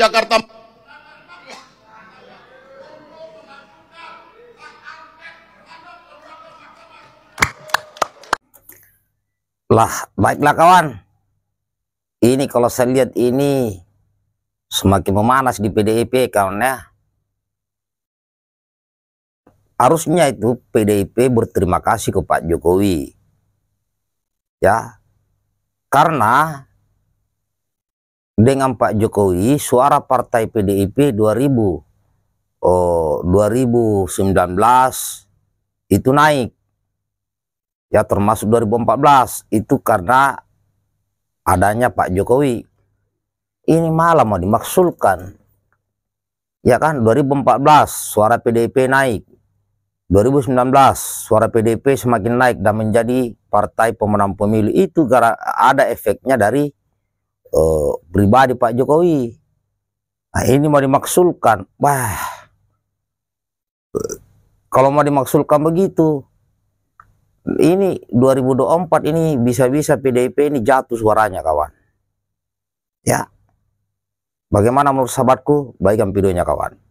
Jakarta Lah, baiklah kawan. Ini kalau saya lihat ini semakin memanas di PDIP kawan ya. Harusnya itu PDIP berterima kasih ke Pak Jokowi. Ya. Karena dengan Pak Jokowi suara partai PDIP 2000 oh 2019 itu naik ya termasuk 2014 itu karena adanya Pak Jokowi ini malah mau dimaksulkan ya kan 2014 suara PDIP naik 2019 suara PDIP semakin naik dan menjadi partai pemenang pemilu itu gara ada efeknya dari uh, pribadi Pak Jokowi. Nah, ini mau dimaksulkan. Wah. Kalau mau dimaksulkan begitu, ini 2024 ini bisa-bisa PDIP ini jatuh suaranya kawan. Ya. Bagaimana menurut sahabatku? Baikkan videonya kawan.